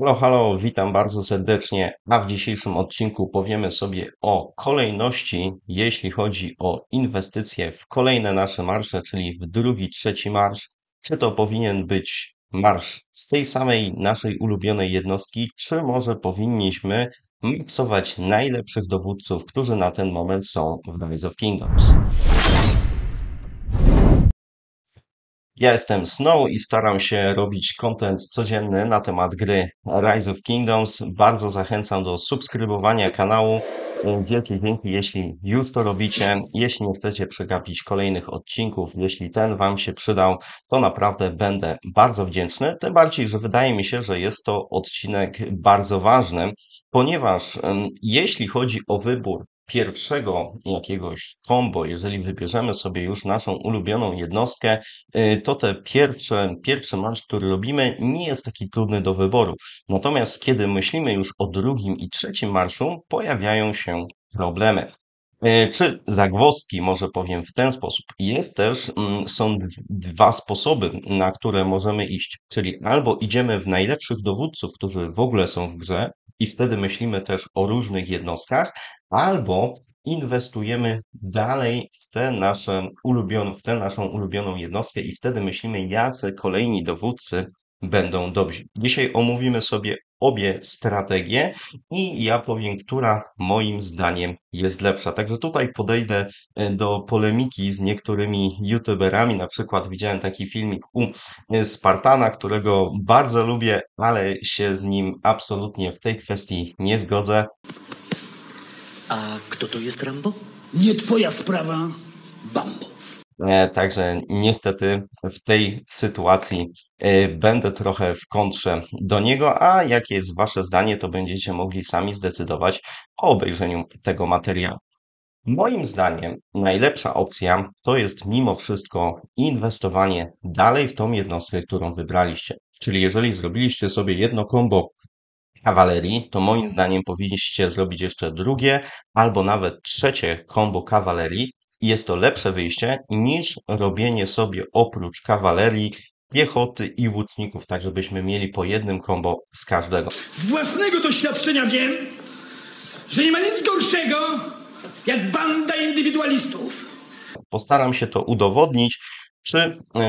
Halo, no, halo, witam bardzo serdecznie, a w dzisiejszym odcinku powiemy sobie o kolejności, jeśli chodzi o inwestycje w kolejne nasze marsze, czyli w drugi, trzeci marsz. Czy to powinien być marsz z tej samej naszej ulubionej jednostki, czy może powinniśmy miksować najlepszych dowódców, którzy na ten moment są w Rise of Kingdoms. Ja jestem Snow i staram się robić content codzienny na temat gry Rise of Kingdoms. Bardzo zachęcam do subskrybowania kanału. E, wielkie dzięki, jeśli już to robicie. Jeśli nie chcecie przegapić kolejnych odcinków, jeśli ten Wam się przydał, to naprawdę będę bardzo wdzięczny. Tym bardziej, że wydaje mi się, że jest to odcinek bardzo ważny, ponieważ jeśli chodzi o wybór pierwszego jakiegoś kombo, jeżeli wybierzemy sobie już naszą ulubioną jednostkę, y, to te pierwsze, pierwszy marsz, który robimy, nie jest taki trudny do wyboru. Natomiast kiedy myślimy już o drugim i trzecim marszu, pojawiają się problemy y, czy zagwozdki, może powiem w ten sposób. Jest też, mm, są dwa sposoby, na które możemy iść, czyli albo idziemy w najlepszych dowódców, którzy w ogóle są w grze, i wtedy myślimy też o różnych jednostkach, albo inwestujemy dalej w, te nasze ulubione, w tę naszą ulubioną jednostkę i wtedy myślimy, jacy kolejni dowódcy będą dobrzy. Dzisiaj omówimy sobie obie strategie i ja powiem, która moim zdaniem jest lepsza. Także tutaj podejdę e, do polemiki z niektórymi youtuberami. Na przykład widziałem taki filmik u e, Spartana, którego bardzo lubię, ale się z nim absolutnie w tej kwestii nie zgodzę. A kto to jest Rambo? Nie twoja sprawa, Bambo. E, także niestety w tej sytuacji e, będę trochę w kontrze do niego, a jakie jest Wasze zdanie, to będziecie mogli sami zdecydować po obejrzeniu tego materiału. Moim zdaniem najlepsza opcja to jest mimo wszystko inwestowanie dalej w tą jednostkę, którą wybraliście. Czyli jeżeli zrobiliście sobie jedno kombo kawalerii, to moim zdaniem powinniście zrobić jeszcze drugie albo nawet trzecie kombo kawalerii, jest to lepsze wyjście niż robienie sobie oprócz kawalerii piechoty i łuczników, tak żebyśmy mieli po jednym kombo z każdego. Z własnego doświadczenia wiem, że nie ma nic gorszego jak banda indywidualistów. Postaram się to udowodnić, czy yy,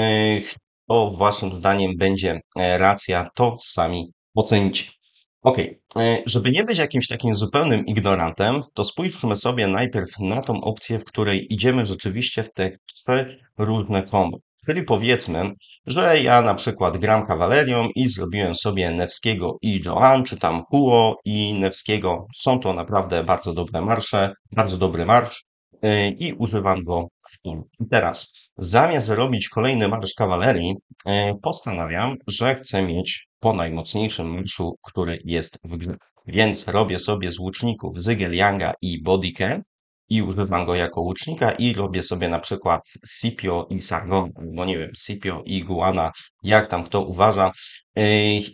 to waszym zdaniem będzie e, racja, to sami ocenić. Okej, okay. E, żeby nie być jakimś takim zupełnym ignorantem, to spójrzmy sobie najpierw na tą opcję, w której idziemy rzeczywiście w te trzy różne kombo. Czyli powiedzmy, że ja na przykład gram kawalerią i zrobiłem sobie Newskiego i Joan, czy tam Huo i Newskiego. Są to naprawdę bardzo dobre marsze, bardzo dobry marsz e, i używam go w pól. I teraz, zamiast robić kolejny marsz kawalerii, e, postanawiam, że chcę mieć po najmocniejszym myszu, który jest w grze. Więc robię sobie z łuczników Zygiel Yanga i Bodike i używam go jako łucznika i robię sobie na przykład Sipio i Sargon, bo nie wiem, Sipio i Guana, jak tam kto uważa.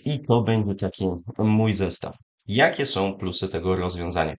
I to będzie taki mój zestaw. Jakie są plusy tego rozwiązania?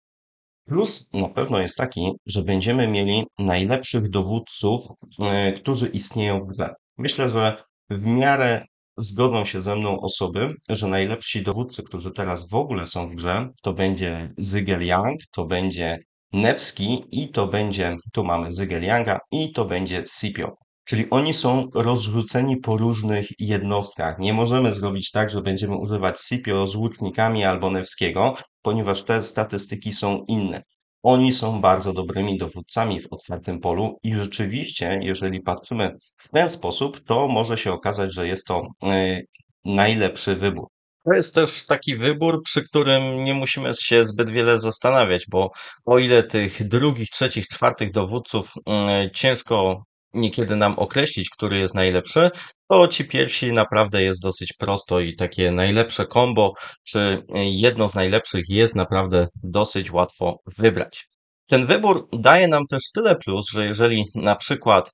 Plus na pewno jest taki, że będziemy mieli najlepszych dowódców, e, którzy istnieją w grze. Myślę, że w miarę zgodzą się ze mną osoby, że najlepsi dowódcy, którzy teraz w ogóle są w grze, to będzie Zygiel Young, to będzie Nevski i to będzie, tu mamy Zygiel Younga i to będzie Sipio. Czyli oni są rozrzuceni po różnych jednostkach. Nie możemy zrobić tak, że będziemy używać Sipio z łucznikami albo Nevskiego, ponieważ te statystyki są inne. Oni są bardzo dobrymi dowódcami w otwartym polu i rzeczywiście, jeżeli patrzymy w ten sposób, to może się okazać, że jest to e, najlepszy wybór. To jest też taki wybór, przy którym nie musimy się zbyt wiele zastanawiać, bo o ile tych drugich, trzecich, czwartych dowódców mm, ciężko niekiedy nam określić, który jest najlepszy, to ci pierwsi naprawdę jest dosyć prosto i takie najlepsze combo, czy e, jedno z najlepszych jest naprawdę dosyć łatwo wybrać. Ten wybór daje nam też tyle plus, że jeżeli na przykład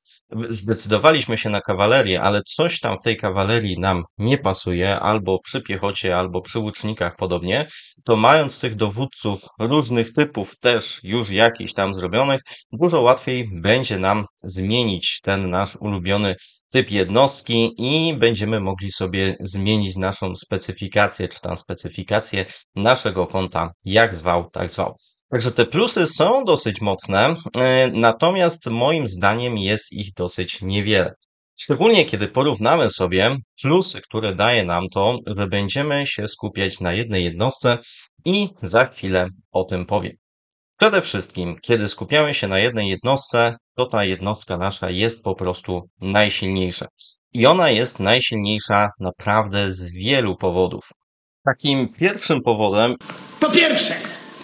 zdecydowaliśmy się na kawalerię, ale coś tam w tej kawalerii nam nie pasuje, albo przy piechocie, albo przy łucznikach podobnie, to mając tych dowódców różnych typów też już jakiś tam zrobionych, dużo łatwiej będzie nam zmienić ten nasz ulubiony typ jednostki i będziemy mogli sobie zmienić naszą specyfikację, czy tam specyfikację naszego konta, jak zwał, tak zwał. Także te plusy są dosyć mocne, e, natomiast moim zdaniem jest ich dosyć niewiele. Szczególnie kiedy porównamy sobie plusy, które daje nam to, że będziemy się skupiać na jednej jednostce i za chwilę o tym powiem. Przede wszystkim, kiedy skupiamy się na jednej jednostce, to ta jednostka nasza jest po prostu najsilniejsza. I ona jest najsilniejsza naprawdę z wielu powodów. Takim pierwszym powodem. Po pierwsze,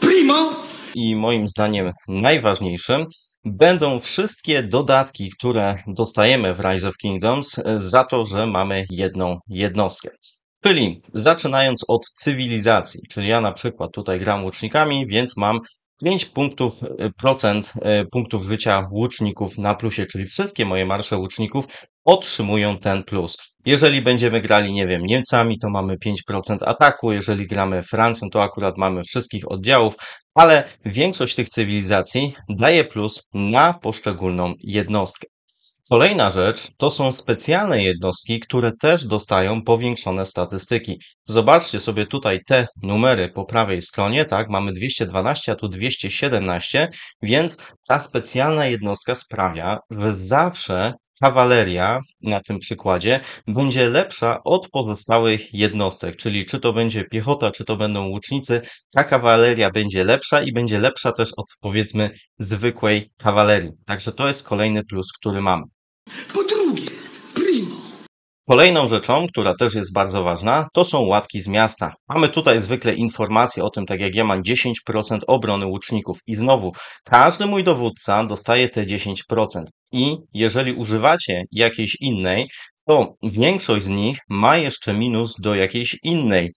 primo i moim zdaniem najważniejszym będą wszystkie dodatki, które dostajemy w Rise of Kingdoms e, za to, że mamy jedną jednostkę. Czyli zaczynając od cywilizacji, czyli ja na przykład tutaj gram łucznikami, więc mam 5 punktów, y, procent y, punktów życia łuczników na plusie, czyli wszystkie moje marsze łuczników otrzymują ten plus. Jeżeli będziemy grali, nie wiem, Niemcami, to mamy 5% ataku, jeżeli gramy Francją, to akurat mamy wszystkich oddziałów, ale większość tych cywilizacji daje plus na poszczególną jednostkę. Kolejna rzecz to są specjalne jednostki, które też dostają powiększone statystyki. Zobaczcie sobie tutaj te numery po prawej stronie, tak? Mamy 212, a tu 217, więc ta specjalna jednostka sprawia, że zawsze kawaleria na tym przykładzie będzie lepsza od pozostałych jednostek, czyli czy to będzie piechota, czy to będą łucznicy, ta kawaleria będzie lepsza i będzie lepsza też od powiedzmy zwykłej kawalerii. Także to jest kolejny plus, który mamy. Po drugie, primo. Kolejną rzeczą, która też jest bardzo ważna, to są łatki z miasta. Mamy tutaj zwykle informacje o tym, tak jak ja mam 10% obrony łuczników. I znowu, każdy mój dowódca dostaje te 10%. I jeżeli używacie jakiejś innej, to większość z nich ma jeszcze minus do jakiejś innej.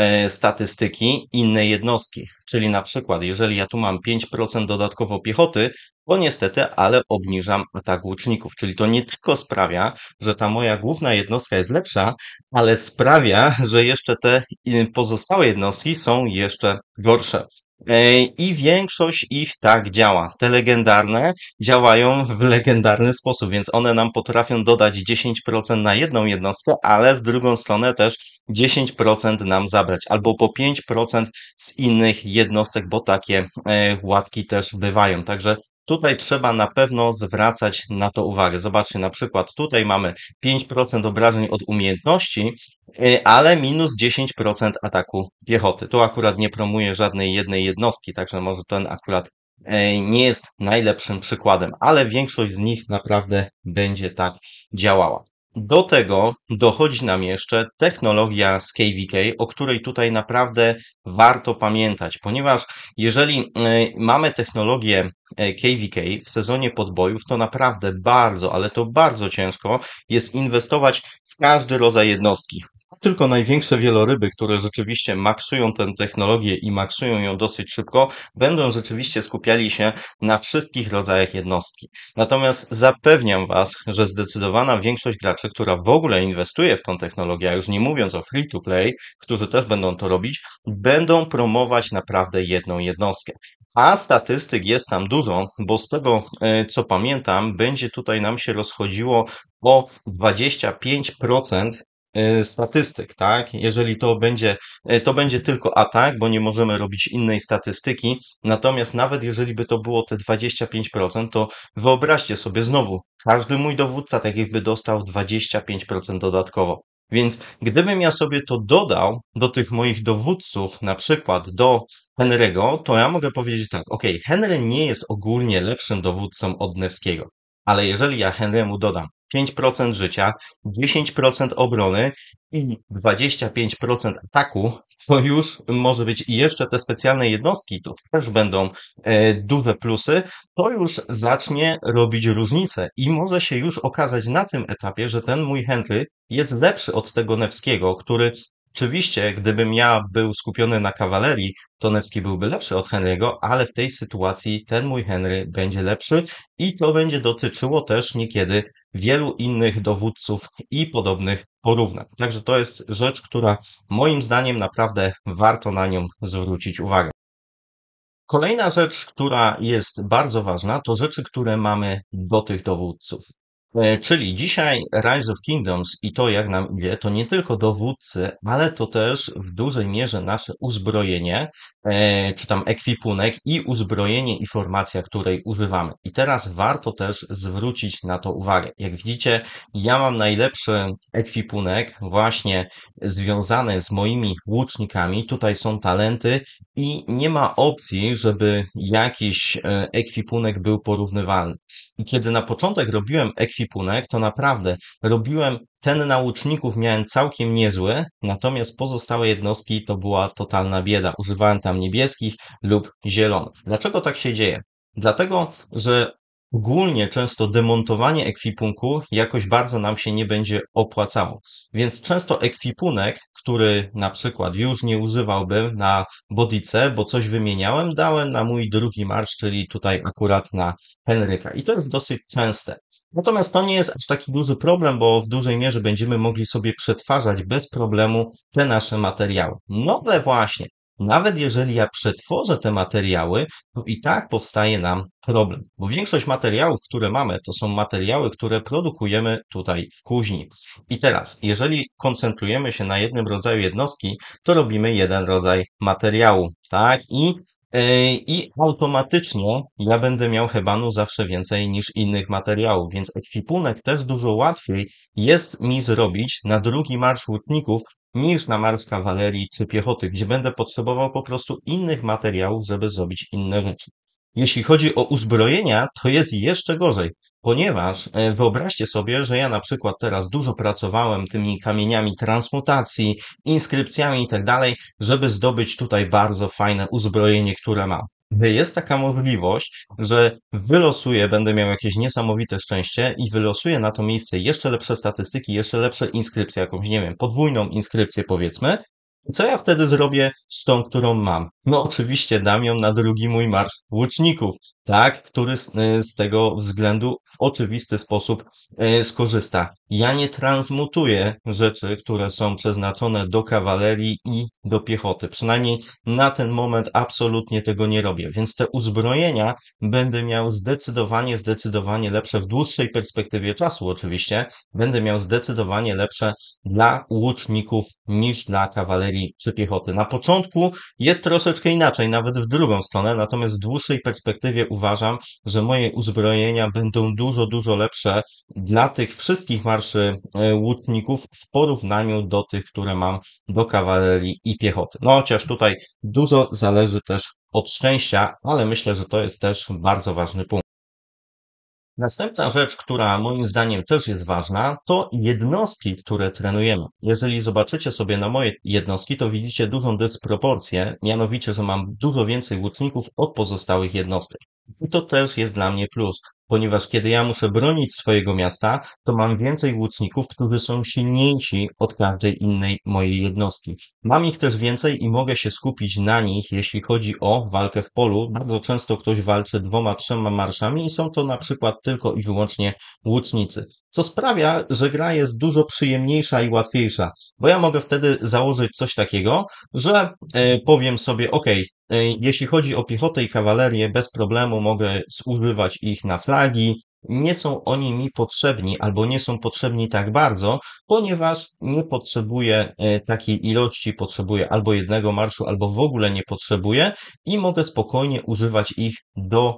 E, statystyki innej jednostki. Czyli na przykład, jeżeli ja tu mam 5% dodatkowo piechoty, bo niestety, ale obniżam atak łuczników. Czyli to nie tylko sprawia, że ta moja główna jednostka jest lepsza, ale sprawia, że jeszcze te y, pozostałe jednostki są jeszcze gorsze. E, I większość ich tak działa. Te legendarne działają w legendarny sposób, więc one nam potrafią dodać 10% na jedną jednostkę, ale w drugą stronę też 10% nam zabrać, albo po 5% z innych jednostek, bo takie e, łatki też bywają. Także Tutaj trzeba na pewno zwracać na to uwagę. Zobaczcie, na przykład tutaj mamy 5% obrażeń od umiejętności, y, ale minus 10% ataku piechoty. Tu akurat nie promuje żadnej jednej jednostki, także może ten akurat y, nie jest najlepszym przykładem, ale większość z nich naprawdę będzie tak działała. Do tego dochodzi nam jeszcze technologia z KVK, o której tutaj naprawdę warto pamiętać, ponieważ jeżeli y, mamy technologię KVK y, w sezonie podbojów, to naprawdę bardzo, ale to bardzo ciężko jest inwestować w każdy rodzaj jednostki tylko największe wieloryby, które rzeczywiście maksują tę technologię i maksują ją dosyć szybko, będą rzeczywiście skupiali się na wszystkich rodzajach jednostki. Natomiast zapewniam Was, że zdecydowana większość graczy, która w ogóle inwestuje w tą technologię, a już nie mówiąc o free to play, którzy też będą to robić, będą promować naprawdę jedną jednostkę. A statystyk jest tam dużo, bo z tego e, co pamiętam, będzie tutaj nam się rozchodziło o 25% E, statystyk, tak? Jeżeli to będzie, e, to będzie tylko atak, bo nie możemy robić innej statystyki. Natomiast nawet jeżeli by to było te 25%, to wyobraźcie sobie znowu, każdy mój dowódca tak jakby dostał 25% dodatkowo. Więc gdybym ja sobie to dodał do tych moich dowódców, na przykład do Henry'ego, to ja mogę powiedzieć tak, ok, Henry nie jest ogólnie lepszym dowódcą od Newskiego, ale jeżeli ja Henry'emu dodam 5% życia, 10% obrony i 25% ataku, to już może być i jeszcze te specjalne jednostki, to też będą e, duże plusy, to już zacznie robić różnicę i może się już okazać na tym etapie, że ten mój Henry jest lepszy od tego Newskiego, który Oczywiście, gdybym ja był skupiony na kawalerii, to Newski byłby lepszy od Henry'ego, ale w tej sytuacji ten mój Henry będzie lepszy i to będzie dotyczyło też niekiedy wielu innych dowódców i podobnych porównań. Także to jest rzecz, która moim zdaniem naprawdę warto na nią zwrócić uwagę. Kolejna rzecz, która jest bardzo ważna, to rzeczy, które mamy do tych dowódców. E, czyli dzisiaj Rise of Kingdoms i to, jak nam idzie, to nie tylko dowódcy, ale to też w dużej mierze nasze uzbrojenie, e, czy tam ekwipunek i uzbrojenie i formacja, której używamy. I teraz warto też zwrócić na to uwagę. Jak widzicie, ja mam najlepszy ekwipunek właśnie związany z moimi łucznikami. Tutaj są talenty i nie ma opcji, żeby jakiś e, ekwipunek był porównywalny. I kiedy na początek robiłem ekwipunek, to naprawdę robiłem ten nauczników miałem całkiem niezły, natomiast pozostałe jednostki to była totalna bieda. Używałem tam niebieskich lub zielonych. Dlaczego tak się dzieje? Dlatego, że Ogólnie często demontowanie ekwipunku jakoś bardzo nam się nie będzie opłacało. Więc często ekwipunek, który na przykład już nie używałbym na bodice, bo coś wymieniałem, dałem na mój drugi marsz, czyli tutaj akurat na Henryka. I to jest dosyć częste. Natomiast to nie jest aż taki duży problem, bo w dużej mierze będziemy mogli sobie przetwarzać bez problemu te nasze materiały. No ale właśnie, nawet jeżeli ja przetworzę te materiały, to i tak powstaje nam problem, bo większość materiałów, które mamy, to są materiały, które produkujemy tutaj w kuźni. I teraz, jeżeli koncentrujemy się na jednym rodzaju jednostki, to robimy jeden rodzaj materiału, tak? I Yy, i automatycznie ja będę miał hebanu zawsze więcej niż innych materiałów, więc ekwipunek też dużo łatwiej jest mi zrobić na drugi marsz łutników niż na marsz kawalerii czy piechoty, gdzie będę potrzebował po prostu innych materiałów, żeby zrobić inne rzeczy. Jeśli chodzi o uzbrojenia, to jest jeszcze gorzej, Ponieważ e, wyobraźcie sobie, że ja na przykład teraz dużo pracowałem tymi kamieniami transmutacji, inskrypcjami i tak dalej, żeby zdobyć tutaj bardzo fajne uzbrojenie, które mam. Jest taka możliwość, że wylosuję, będę miał jakieś niesamowite szczęście i wylosuję na to miejsce jeszcze lepsze statystyki, jeszcze lepsze inskrypcje, jakąś, nie wiem, podwójną inskrypcję powiedzmy, co ja wtedy zrobię z tą, którą mam? No oczywiście dam ją na drugi mój marsz łuczników, tak, który z, y, z tego względu w oczywisty sposób y, skorzysta. Ja nie transmutuję rzeczy, które są przeznaczone do kawalerii i do piechoty. Przynajmniej na ten moment absolutnie tego nie robię, więc te uzbrojenia będę miał zdecydowanie, zdecydowanie lepsze w dłuższej perspektywie czasu oczywiście. Będę miał zdecydowanie lepsze dla łuczników niż dla kawalerii czyli piechoty. Na początku jest troszeczkę inaczej, nawet w drugą stronę, natomiast w dłuższej perspektywie uważam, że moje uzbrojenia będą dużo, dużo lepsze dla tych wszystkich marszy e, łutników w porównaniu do tych, które mam do kawalerii i piechoty. No chociaż tutaj dużo zależy też od szczęścia, ale myślę, że to jest też bardzo ważny punkt. Następna rzecz, która moim zdaniem też jest ważna, to jednostki, które trenujemy. Jeżeli zobaczycie sobie na moje jednostki, to widzicie dużą dysproporcję, mianowicie, że mam dużo więcej włóczników od pozostałych jednostek. I to też jest dla mnie plus ponieważ kiedy ja muszę bronić swojego miasta, to mam więcej łuczników, którzy są silniejsi od każdej innej mojej jednostki. Mam ich też więcej i mogę się skupić na nich, jeśli chodzi o walkę w polu. Bardzo często ktoś walczy dwoma, trzema marszami i są to na przykład tylko i wyłącznie łucznicy co sprawia, że gra jest dużo przyjemniejsza i łatwiejsza, bo ja mogę wtedy założyć coś takiego, że e, powiem sobie, ok, e, jeśli chodzi o piechotę i kawalerię, bez problemu mogę zużywać ich na flagi, nie są oni mi potrzebni albo nie są potrzebni tak bardzo, ponieważ nie potrzebuję e, takiej ilości, potrzebuję albo jednego marszu, albo w ogóle nie potrzebuję i mogę spokojnie używać ich do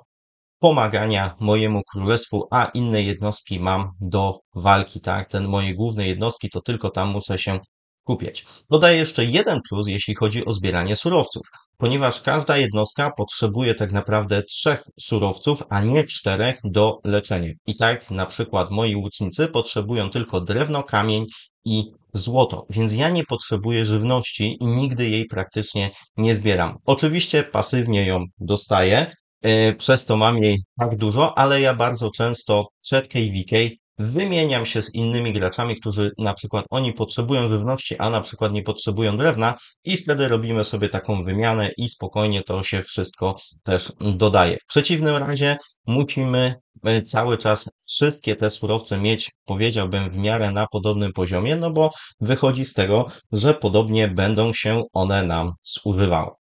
pomagania mojemu królestwu, a inne jednostki mam do walki, tak? Ten moje główne jednostki to tylko tam muszę się kupić. Dodaję jeszcze jeden plus, jeśli chodzi o zbieranie surowców, ponieważ każda jednostka potrzebuje tak naprawdę trzech surowców, a nie czterech do leczenia. I tak na przykład moi łucznicy potrzebują tylko drewno, kamień i złoto, więc ja nie potrzebuję żywności i nigdy jej praktycznie nie zbieram. Oczywiście pasywnie ją dostaję, E, przez to mam jej tak dużo, ale ja bardzo często przed KVK wymieniam się z innymi graczami, którzy na przykład oni potrzebują żywności, a na przykład nie potrzebują drewna i wtedy robimy sobie taką wymianę i spokojnie to się wszystko też dodaje. W przeciwnym razie musimy e, cały czas wszystkie te surowce mieć, powiedziałbym, w miarę na podobnym poziomie, no bo wychodzi z tego, że podobnie będą się one nam zużywały.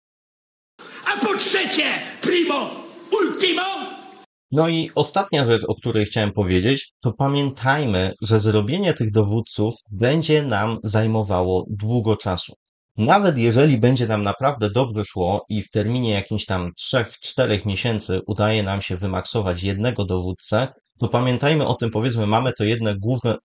A po trzecie, primo, no i ostatnia rzecz, o której chciałem powiedzieć, to pamiętajmy, że zrobienie tych dowódców będzie nam zajmowało długo czasu. Nawet jeżeli będzie nam naprawdę dobrze szło i w terminie jakimś tam 3-4 miesięcy udaje nam się wymaksować jednego dowódcę, to pamiętajmy o tym, powiedzmy, mamy to jedne główne y,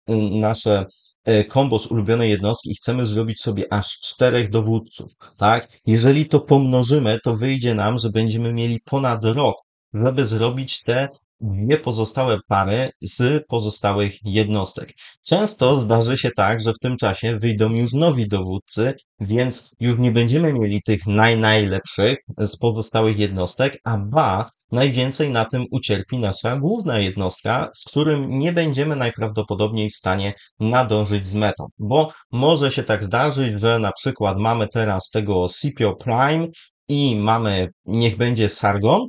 nasze y, kombo z ulubionej jednostki i chcemy zrobić sobie aż czterech dowódców, tak? Jeżeli to pomnożymy, to wyjdzie nam, że będziemy mieli ponad rok żeby zrobić te dwie pozostałe pary z pozostałych jednostek. Często zdarzy się tak, że w tym czasie wyjdą już nowi dowódcy, więc już nie będziemy mieli tych najnajlepszych z pozostałych jednostek, a ba, najwięcej na tym ucierpi nasza główna jednostka, z którym nie będziemy najprawdopodobniej w stanie nadążyć z metą, bo może się tak zdarzyć, że na przykład mamy teraz tego Scipio Prime i mamy, niech będzie Sargon,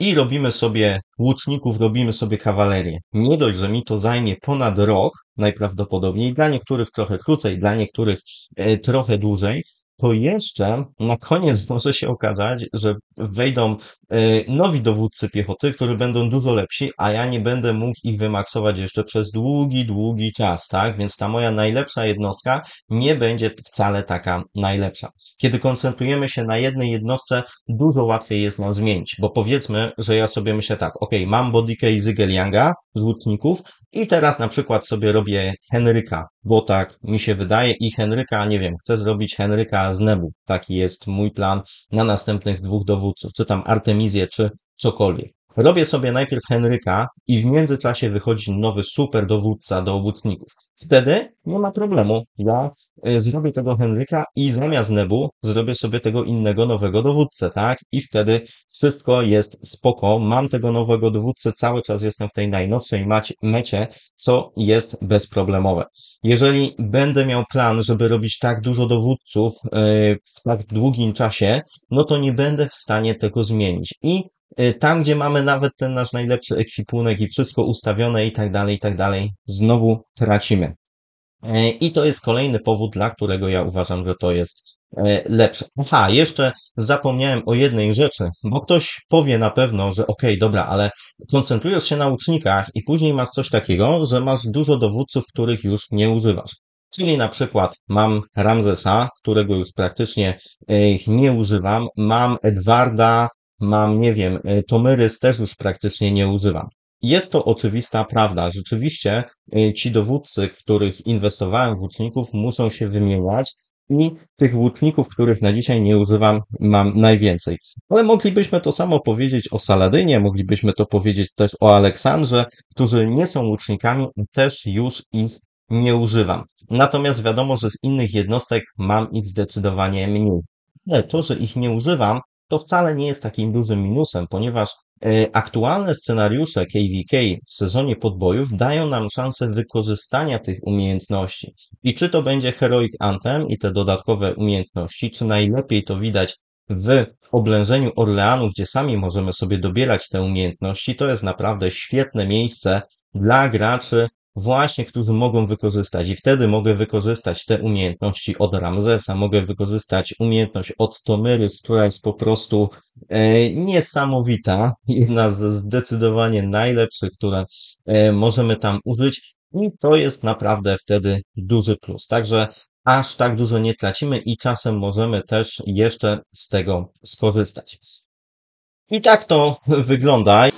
i robimy sobie łuczników, robimy sobie kawalerię. Nie dość, że mi to zajmie ponad rok, najprawdopodobniej, dla niektórych trochę krócej, dla niektórych e, trochę dłużej, to jeszcze na koniec może się okazać, że wejdą e, nowi dowódcy piechoty, którzy będą dużo lepsi, a ja nie będę mógł ich wymaksować jeszcze przez długi, długi czas, tak? Więc ta moja najlepsza jednostka nie będzie wcale taka najlepsza. Kiedy koncentrujemy się na jednej jednostce, dużo łatwiej jest nam zmienić, bo powiedzmy, że ja sobie myślę tak, ok, mam bodykę i Zygelianga z i teraz na przykład sobie robię Henryka, bo tak mi się wydaje i Henryka, nie wiem, chcę zrobić Henryka z Taki jest mój plan na następnych dwóch dowódców, czy tam Artemizję, czy cokolwiek. Robię sobie najpierw Henryka i w międzyczasie wychodzi nowy super dowódca do obutników. Wtedy nie ma problemu. Ja e, zrobię tego Henryka i zamiast Nebu zrobię sobie tego innego nowego dowódcę, tak? I wtedy wszystko jest spoko. Mam tego nowego dowódcę, cały czas jestem w tej najnowszej mecie, co jest bezproblemowe. Jeżeli będę miał plan, żeby robić tak dużo dowódców e, w tak długim czasie, no to nie będę w stanie tego zmienić. I Y, tam, gdzie mamy nawet ten nasz najlepszy ekwipunek i wszystko ustawione i tak dalej, i tak dalej, znowu tracimy. Y, I to jest kolejny powód, dla którego ja uważam, że to jest y, lepsze. Aha, jeszcze zapomniałem o jednej rzeczy, bo ktoś powie na pewno, że okej, okay, dobra, ale koncentrujesz się na ucznikach i później masz coś takiego, że masz dużo dowódców, których już nie używasz. Czyli na przykład mam Ramzesa, którego już praktycznie nie używam, mam Edwarda, mam, nie wiem, y, tomyrys też już praktycznie nie używam. Jest to oczywista prawda. Rzeczywiście y, ci dowódcy, w których inwestowałem, w łuczników, muszą się wymieniać i tych łuczników, których na dzisiaj nie używam, mam najwięcej. Ale moglibyśmy to samo powiedzieć o Saladynie, moglibyśmy to powiedzieć też o Aleksandrze, którzy nie są łucznikami, też już ich nie używam. Natomiast wiadomo, że z innych jednostek mam ich zdecydowanie mniej. Ale to, że ich nie używam, to wcale nie jest takim dużym minusem, ponieważ e, aktualne scenariusze KVK w sezonie podbojów dają nam szansę wykorzystania tych umiejętności. I czy to będzie Heroic Anthem i te dodatkowe umiejętności, czy najlepiej to widać w oblężeniu Orleanu, gdzie sami możemy sobie dobierać te umiejętności, to jest naprawdę świetne miejsce dla graczy właśnie, którzy mogą wykorzystać. I wtedy mogę wykorzystać te umiejętności od Ramzesa, mogę wykorzystać umiejętność od Tomyrys, która jest po prostu e, niesamowita, jedna z zdecydowanie najlepszych, które e, możemy tam użyć. I to jest naprawdę wtedy duży plus. Także aż tak dużo nie tracimy i czasem możemy też jeszcze z tego skorzystać. I tak to wygląda.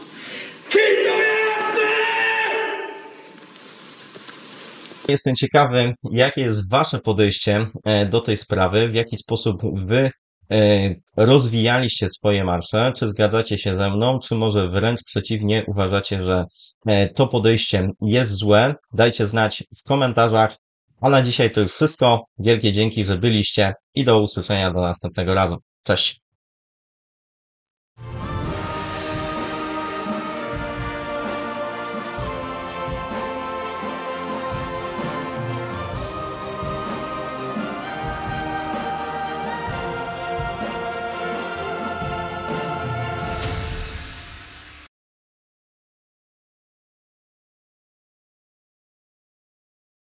Jestem ciekawy, jakie jest Wasze podejście e, do tej sprawy, w jaki sposób Wy e, rozwijaliście swoje marsze, czy zgadzacie się ze mną, czy może wręcz przeciwnie, uważacie, że e, to podejście jest złe. Dajcie znać w komentarzach. A na dzisiaj to już wszystko. Wielkie dzięki, że byliście i do usłyszenia do następnego razu. Cześć!